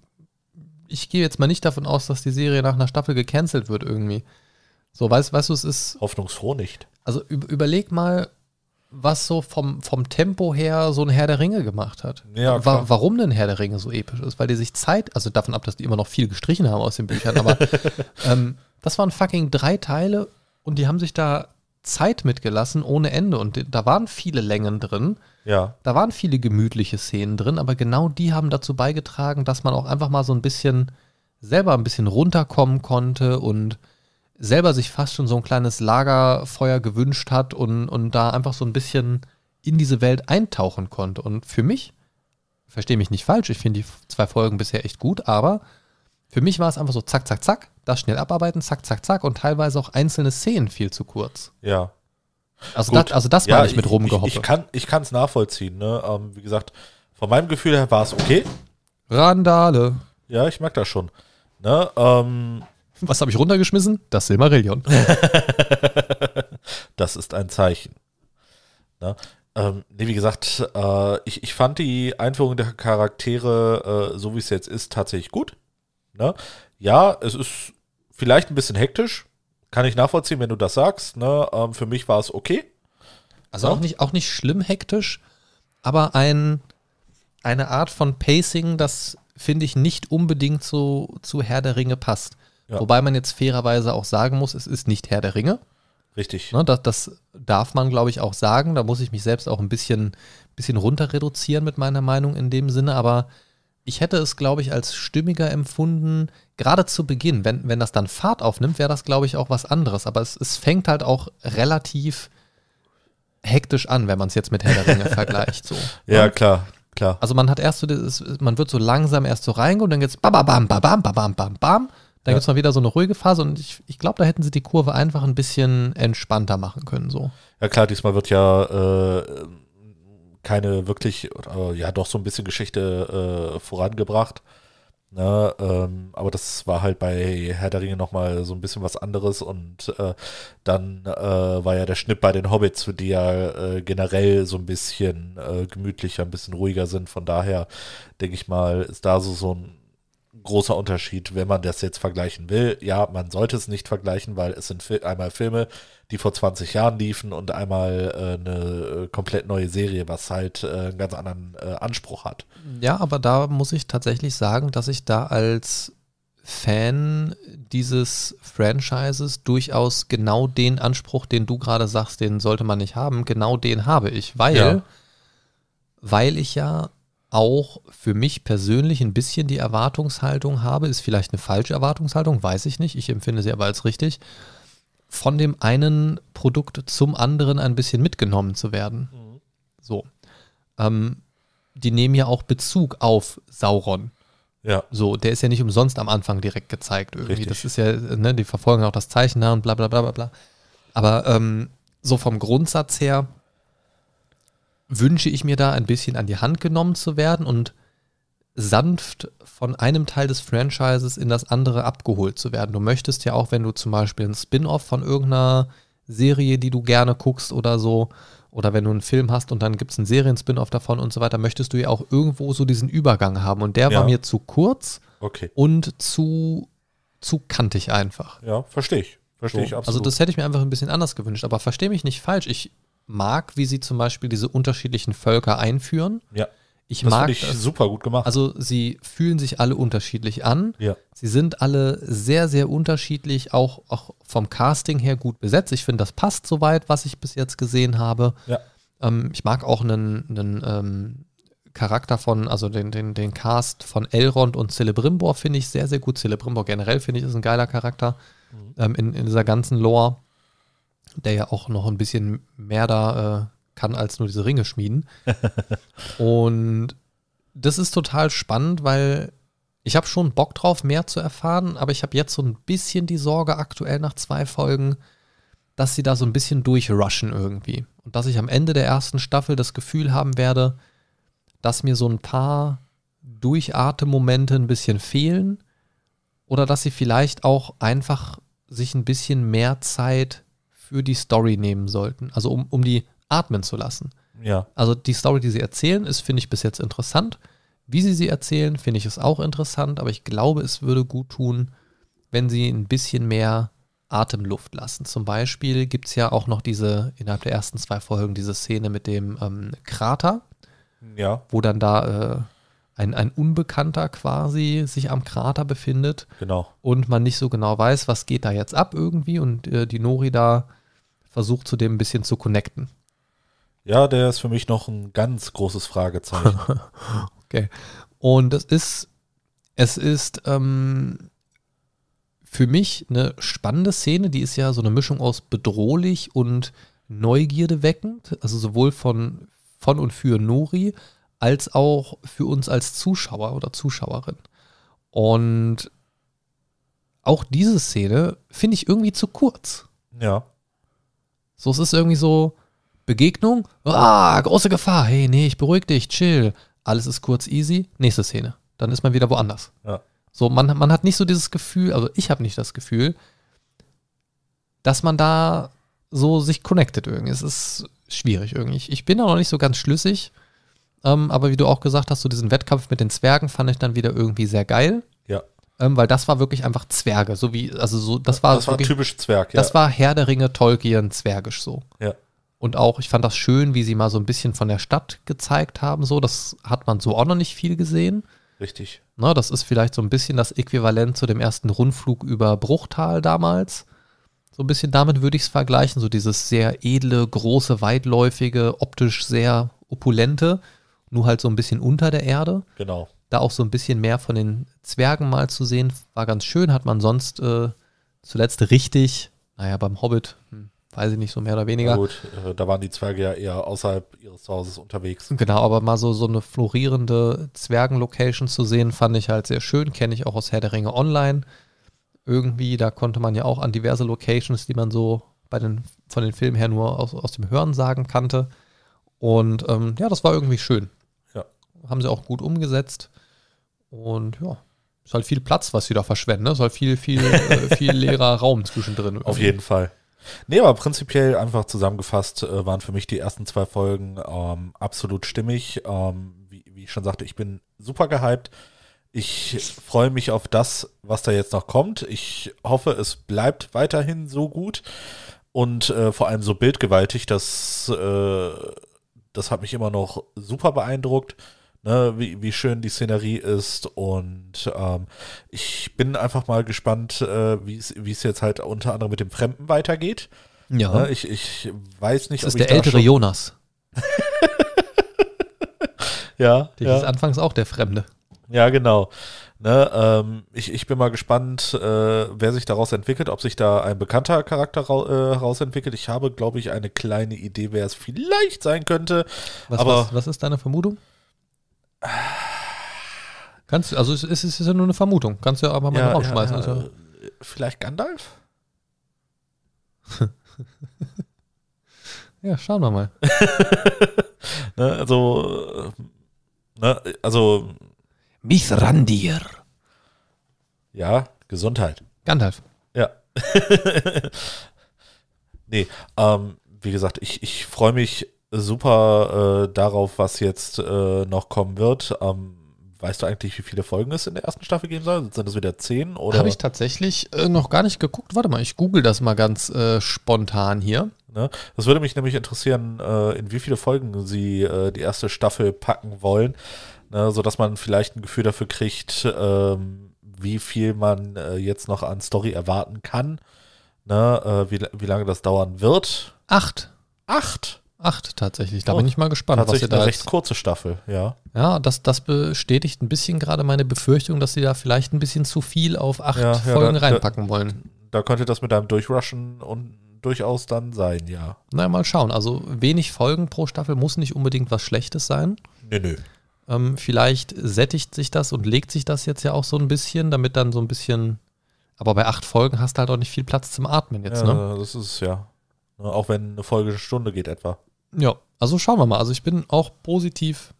[SPEAKER 2] ich gehe jetzt mal nicht davon aus, dass die Serie nach einer Staffel gecancelt wird irgendwie. So, weißt, weißt du, es ist. Hoffnungsfroh nicht. Also überleg mal, was so vom, vom Tempo her so ein Herr der Ringe gemacht hat. Ja, Wa warum denn Herr der Ringe so episch ist? Weil die sich Zeit, also davon ab, dass die immer noch viel gestrichen haben aus den Büchern, aber ähm, das waren fucking drei Teile und die haben sich da Zeit mitgelassen ohne Ende. Und da waren viele Längen drin. Ja. Da waren viele gemütliche Szenen drin, aber genau die haben dazu beigetragen, dass man auch einfach mal so ein bisschen selber ein bisschen runterkommen konnte und selber sich fast schon so ein kleines Lagerfeuer gewünscht hat und, und da einfach so ein bisschen in diese Welt eintauchen konnte. Und für mich, verstehe mich nicht falsch, ich finde die zwei Folgen bisher echt gut, aber für mich war es einfach so zack, zack, zack, das schnell abarbeiten, zack, zack, zack und teilweise auch einzelne Szenen viel zu kurz.
[SPEAKER 1] Ja. Also, Gut. das, also das ja, meine ich mit rumgehoppelt. Ich, ich, kann es nachvollziehen. Ne? Ähm, wie gesagt, von meinem Gefühl her war es okay. Randale. Ja, ich merke das schon. Ne? Ähm, Was habe ich runtergeschmissen? Das Silmarillion. das ist ein Zeichen. Ne? Ähm, nee, wie gesagt, äh, ich, ich fand die Einführung der Charaktere, äh, so wie es jetzt ist, tatsächlich gut. Ne? Ja, es ist vielleicht ein bisschen hektisch, kann ich nachvollziehen, wenn du das sagst. Ne? Ähm, für mich war es okay. Also ja? auch, nicht, auch nicht schlimm hektisch, aber ein,
[SPEAKER 2] eine Art von Pacing, das finde ich nicht unbedingt so zu Herr der Ringe passt. Ja. Wobei man jetzt fairerweise auch sagen muss, es ist nicht Herr der Ringe. Richtig. Ne, das, das, darf man, glaube ich, auch sagen. Da muss ich mich selbst auch ein bisschen, bisschen runter reduzieren mit meiner Meinung in dem Sinne. Aber ich hätte es, glaube ich, als stimmiger empfunden, gerade zu Beginn. Wenn, wenn das dann Fahrt aufnimmt, wäre das, glaube ich, auch was anderes. Aber es, es fängt halt auch relativ hektisch an, wenn man es jetzt mit Herr der Ringe vergleicht. So. Ja, Und, klar, klar. Also man hat erst so dieses, man wird so langsam erst so reingehen, dann geht's bam, bam, bam, bam, bam, bam, bam, bam. Dann ja. gibt es mal wieder so eine ruhige Phase und ich, ich glaube, da hätten sie die Kurve einfach ein bisschen entspannter machen können. So.
[SPEAKER 1] Ja klar, diesmal wird ja äh, keine wirklich, äh, ja doch so ein bisschen Geschichte äh, vorangebracht. Ne, ähm, aber das war halt bei Herr der Ringe nochmal so ein bisschen was anderes und äh, dann äh, war ja der Schnitt bei den Hobbits, die ja äh, generell so ein bisschen äh, gemütlicher, ein bisschen ruhiger sind. Von daher denke ich mal, ist da so, so ein großer Unterschied, wenn man das jetzt vergleichen will. Ja, man sollte es nicht vergleichen, weil es sind einmal Filme, die vor 20 Jahren liefen und einmal äh, eine äh, komplett neue Serie, was halt äh, einen ganz anderen äh, Anspruch hat.
[SPEAKER 2] Ja, aber da muss ich tatsächlich sagen, dass ich da als Fan dieses Franchises durchaus genau den Anspruch, den du gerade sagst, den sollte man nicht haben, genau den habe ich, weil, ja. weil ich ja auch für mich persönlich ein bisschen die Erwartungshaltung habe, ist vielleicht eine falsche Erwartungshaltung, weiß ich nicht, ich empfinde sie aber als richtig, von dem einen Produkt zum anderen ein bisschen mitgenommen zu werden. Mhm. So. Ähm, die nehmen ja auch Bezug auf Sauron. Ja. So, der ist ja nicht umsonst am Anfang direkt gezeigt irgendwie. Richtig. Das ist ja, ne, die verfolgen auch das Zeichen da und bla bla bla bla bla. Aber ähm, so vom Grundsatz her wünsche ich mir da ein bisschen an die Hand genommen zu werden und sanft von einem Teil des Franchises in das andere abgeholt zu werden. Du möchtest ja auch, wenn du zum Beispiel ein Spin-off von irgendeiner Serie, die du gerne guckst oder so, oder wenn du einen Film hast und dann gibt es einen Serien-Spin-off davon und so weiter, möchtest du ja auch irgendwo so diesen Übergang haben. Und der ja. war mir zu kurz okay. und zu, zu kantig einfach. Ja, verstehe ich. Verstehe so. ich also absolut. Also das hätte ich mir einfach ein bisschen anders gewünscht, aber verstehe mich nicht falsch. Ich mag, wie sie zum Beispiel diese unterschiedlichen Völker einführen. Ja. Ich das mag ich das. super gut gemacht. Also sie fühlen sich alle unterschiedlich an. Ja. Sie sind alle sehr, sehr unterschiedlich, auch, auch vom Casting her gut besetzt. Ich finde, das passt soweit, was ich bis jetzt gesehen habe. Ja. Ähm, ich mag auch einen, einen ähm, Charakter von, also den, den, den Cast von Elrond und Celebrimbor finde ich sehr, sehr gut. Celebrimbor generell finde ich ist ein geiler Charakter mhm. ähm, in, in dieser ganzen Lore der ja auch noch ein bisschen mehr da äh, kann als nur diese Ringe schmieden. und das ist total spannend, weil ich habe schon Bock drauf, mehr zu erfahren, aber ich habe jetzt so ein bisschen die Sorge aktuell nach zwei Folgen, dass sie da so ein bisschen durchrushen irgendwie. Und dass ich am Ende der ersten Staffel das Gefühl haben werde, dass mir so ein paar Durchatemomente ein bisschen fehlen oder dass sie vielleicht auch einfach sich ein bisschen mehr Zeit für die Story nehmen sollten. Also um, um die atmen zu lassen. Ja. Also die Story, die sie erzählen, ist, finde ich, bis jetzt interessant. Wie sie sie erzählen, finde ich es auch interessant, aber ich glaube, es würde gut tun, wenn sie ein bisschen mehr Atemluft lassen. Zum Beispiel gibt es ja auch noch diese, innerhalb der ersten zwei Folgen, diese Szene mit dem ähm, Krater, ja. wo dann da äh, ein, ein Unbekannter quasi sich am Krater befindet. Genau. Und man nicht so genau weiß, was geht da jetzt ab irgendwie und äh, die Nori da versucht, zu dem ein bisschen zu connecten.
[SPEAKER 1] Ja, der ist für mich noch ein ganz großes Fragezeichen.
[SPEAKER 2] okay. Und das ist, es ist ähm, für mich eine spannende Szene, die ist ja so eine Mischung aus bedrohlich und Neugierde weckend, also sowohl von, von und für Nori als auch für uns als Zuschauer oder Zuschauerin. Und auch diese Szene finde ich irgendwie zu kurz. Ja. So, es ist irgendwie so Begegnung, ah, große Gefahr, hey, nee, ich beruhig dich, chill. Alles ist kurz easy, nächste Szene. Dann ist man wieder woanders. Ja. So, man, man hat nicht so dieses Gefühl, also ich habe nicht das Gefühl, dass man da so sich connected irgendwie. Es ist schwierig irgendwie. Ich bin auch noch nicht so ganz schlüssig. Ähm, aber wie du auch gesagt hast, so diesen Wettkampf mit den Zwergen fand ich dann wieder irgendwie sehr geil ähm, weil das war wirklich einfach Zwerge, so wie, also so, das war. Das war wirklich, typisch Zwerg, ja. Das war Herr der Ringe, Tolkien, zwergisch so. Ja. Und auch, ich fand das schön, wie sie mal so ein bisschen von der Stadt gezeigt haben, so. Das hat man so auch noch nicht viel gesehen. Richtig. Na, ne, das ist vielleicht so ein bisschen das Äquivalent zu dem ersten Rundflug über Bruchtal damals. So ein bisschen damit würde ich es vergleichen, so dieses sehr edle, große, weitläufige, optisch sehr opulente, nur halt so ein bisschen unter der Erde. Genau da auch so ein bisschen mehr von den Zwergen mal zu sehen. War ganz schön, hat man sonst äh, zuletzt richtig, naja, beim Hobbit, hm, weiß ich nicht, so mehr oder weniger.
[SPEAKER 1] gut, äh, da waren die Zwerge ja eher außerhalb ihres Hauses unterwegs.
[SPEAKER 2] Genau, aber mal so, so eine florierende Zwergen-Location zu sehen, fand ich halt sehr schön. Kenne ich auch aus Herr der Ringe Online. Irgendwie, da konnte man ja auch an diverse Locations, die man so bei den, von den Filmen her nur aus, aus dem Hören sagen kannte. Und ähm, ja, das war irgendwie schön. Ja. Haben sie auch gut umgesetzt. Und ja, ist halt viel Platz, was sie da verschwenden. Ne? Ist halt viel, viel, äh, viel leerer Raum zwischendrin. Auf jeden Fall.
[SPEAKER 1] Nee, aber prinzipiell einfach zusammengefasst äh, waren für mich die ersten zwei Folgen ähm, absolut stimmig. Ähm, wie, wie, ich schon sagte, ich bin super gehypt. Ich freue mich auf das, was da jetzt noch kommt. Ich hoffe, es bleibt weiterhin so gut und äh, vor allem so bildgewaltig. Das, äh, das hat mich immer noch super beeindruckt ne, wie, wie schön die Szenerie ist. Und ähm, ich bin einfach mal gespannt, äh, wie es jetzt halt unter anderem mit dem Fremden weitergeht. Ja. Ne, ich, ich weiß nicht, das ob ist der ältere
[SPEAKER 2] Jonas.
[SPEAKER 1] ja. Der ja. ist anfangs auch der Fremde. Ja, genau. Ne, ähm, ich, ich bin mal gespannt, äh, wer sich daraus entwickelt, ob sich da ein bekannter Charakter herausentwickelt. Äh, ich habe, glaube ich, eine kleine Idee, wer es vielleicht sein könnte. Was, aber was, was ist deine Vermutung?
[SPEAKER 2] Kannst, also es ist, es ist ja nur eine Vermutung. Kannst du ja aber mal ja, rausschmeißen. Ja, ja. Also.
[SPEAKER 1] Vielleicht Gandalf? ja, schauen wir mal. ne, also, ne, also Mithrandir. Ja, Gesundheit.
[SPEAKER 2] Gandalf. Ja.
[SPEAKER 1] nee, ähm, wie gesagt, ich, ich freue mich super äh, darauf, was jetzt äh, noch kommen wird. Ähm, weißt du eigentlich, wie viele Folgen es in der ersten Staffel geben soll? Sind das wieder zehn? Habe ich tatsächlich äh, noch gar nicht geguckt. Warte mal, ich google das mal ganz äh, spontan hier. Ne? Das würde mich nämlich interessieren, äh, in wie viele Folgen sie äh, die erste Staffel packen wollen, ne? sodass man vielleicht ein Gefühl dafür kriegt, ähm, wie viel man jetzt noch an Story erwarten kann, ne? wie, wie lange das dauern wird. Acht. Acht? acht tatsächlich. Da oh, bin ich mal gespannt, was sie da eine recht kurze Staffel, ja.
[SPEAKER 2] Ja, das, das bestätigt ein bisschen gerade meine Befürchtung, dass sie da vielleicht ein bisschen zu viel auf acht ja, Folgen da, reinpacken
[SPEAKER 1] da, wollen. Da könnte das mit einem Durchrushen und durchaus dann sein, ja. Na, mal schauen.
[SPEAKER 2] Also wenig Folgen pro Staffel muss nicht unbedingt was Schlechtes
[SPEAKER 1] sein. Nö, nö. Ähm,
[SPEAKER 2] vielleicht sättigt sich das und legt sich das jetzt ja auch so ein bisschen, damit dann so ein bisschen. Aber bei acht Folgen hast du halt auch nicht viel Platz zum Atmen jetzt, ja, ne?
[SPEAKER 1] Das ist ja. Auch wenn eine Folge eine Stunde geht etwa.
[SPEAKER 2] Ja, also schauen wir mal. Also ich bin auch positiv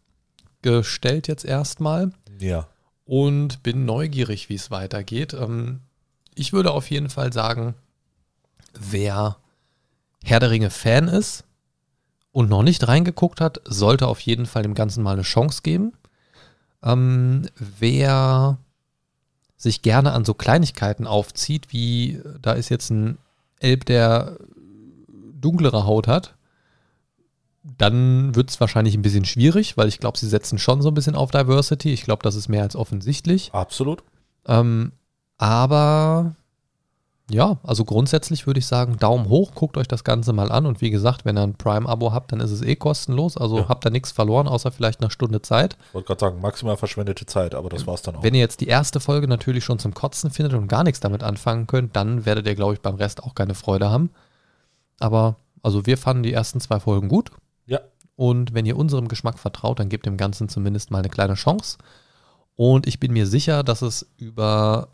[SPEAKER 2] gestellt jetzt erstmal. Ja. Und bin neugierig, wie es weitergeht. Ähm, ich würde auf jeden Fall sagen, wer Herr der Ringe Fan ist und noch nicht reingeguckt hat, sollte auf jeden Fall dem Ganzen mal eine Chance geben. Ähm, wer sich gerne an so Kleinigkeiten aufzieht, wie da ist jetzt ein Elb, der dunklere Haut hat, dann wird es wahrscheinlich ein bisschen schwierig, weil ich glaube, sie setzen schon so ein bisschen auf Diversity. Ich glaube, das ist mehr als offensichtlich. Absolut. Ähm, aber ja, also grundsätzlich würde ich sagen, Daumen hoch, guckt euch das Ganze mal an. Und wie gesagt, wenn ihr ein Prime-Abo habt, dann ist es eh kostenlos. Also ja. habt ihr nichts verloren, außer vielleicht eine Stunde Zeit.
[SPEAKER 1] Ich wollte gerade sagen, maximal verschwendete Zeit, aber das war's dann auch. Wenn
[SPEAKER 2] ihr jetzt die erste Folge natürlich schon zum Kotzen findet und gar nichts damit anfangen könnt, dann werdet ihr, glaube ich, beim Rest auch keine Freude haben. Aber also wir fanden die ersten zwei Folgen gut. Ja. Und wenn ihr unserem Geschmack vertraut, dann gebt dem Ganzen zumindest mal eine kleine Chance. Und ich bin mir sicher, dass es über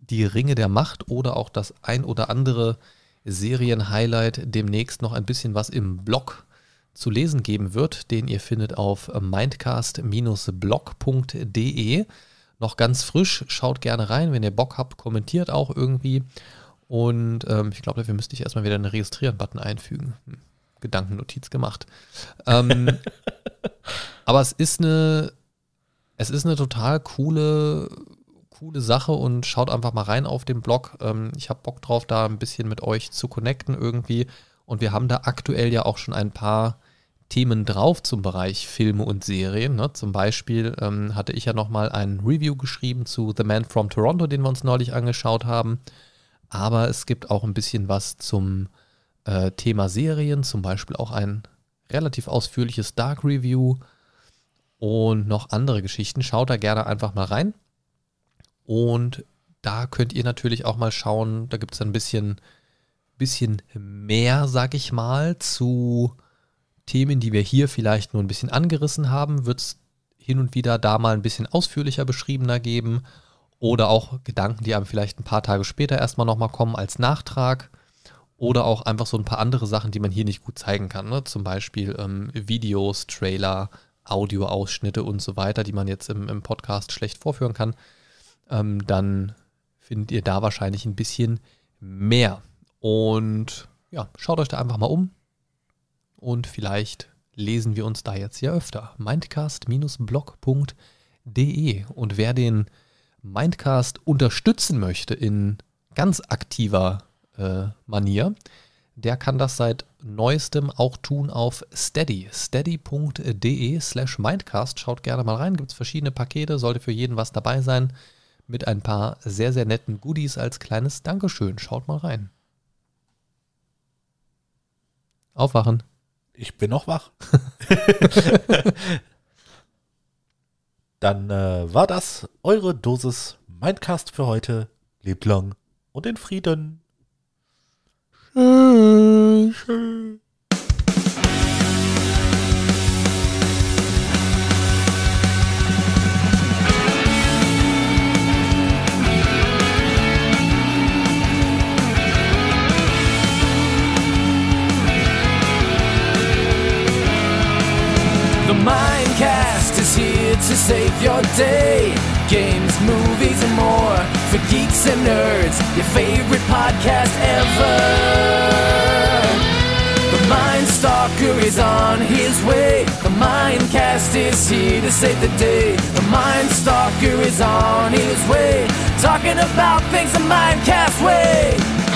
[SPEAKER 2] die Ringe der Macht oder auch das ein oder andere Serienhighlight demnächst noch ein bisschen was im Blog zu lesen geben wird, den ihr findet auf mindcast-blog.de. Noch ganz frisch, schaut gerne rein, wenn ihr Bock habt, kommentiert auch irgendwie. Und ähm, ich glaube, dafür müsste ich erstmal wieder einen Registrieren-Button einfügen. Hm. Gedankennotiz gemacht. Ähm, aber es ist eine, es ist eine total coole, coole Sache und schaut einfach mal rein auf dem Blog. Ähm, ich habe Bock drauf, da ein bisschen mit euch zu connecten irgendwie. Und wir haben da aktuell ja auch schon ein paar Themen drauf zum Bereich Filme und Serien. Ne? Zum Beispiel ähm, hatte ich ja nochmal ein Review geschrieben zu The Man from Toronto, den wir uns neulich angeschaut haben. Aber es gibt auch ein bisschen was zum äh, Thema Serien zum Beispiel auch ein relativ ausführliches Dark Review und noch andere Geschichten. Schaut da gerne einfach mal rein. Und da könnt ihr natürlich auch mal schauen, da gibt es ein bisschen, bisschen mehr, sag ich mal, zu Themen, die wir hier vielleicht nur ein bisschen angerissen haben. Wird es hin und wieder da mal ein bisschen ausführlicher beschriebener geben oder auch Gedanken, die einem vielleicht ein paar Tage später erstmal nochmal kommen als Nachtrag oder auch einfach so ein paar andere Sachen, die man hier nicht gut zeigen kann. Ne? Zum Beispiel ähm, Videos, Trailer, Audioausschnitte und so weiter, die man jetzt im, im Podcast schlecht vorführen kann. Ähm, dann findet ihr da wahrscheinlich ein bisschen mehr. Und ja, schaut euch da einfach mal um. Und vielleicht lesen wir uns da jetzt ja öfter. Mindcast-blog.de. Und wer den Mindcast unterstützen möchte in ganz aktiver äh, Manier, der kann das seit neuestem auch tun auf Steady. Steady.de slash Mindcast. Schaut gerne mal rein. Gibt es verschiedene Pakete, sollte für jeden was dabei sein. Mit ein paar sehr, sehr netten Goodies als kleines Dankeschön. Schaut mal rein. Aufwachen.
[SPEAKER 1] Ich bin noch wach. Dann äh, war das eure Dosis Mindcast für heute. Lebt lang und in Frieden. The
[SPEAKER 2] Mindcast is here to save your day. Games, movies, and more for geeks and nerds, your favorite podcast ever. The Mind Stalker is on his way. The Mindcast is here to save the day. The
[SPEAKER 1] Mind Stalker is on his way, talking about things the Mindcast way.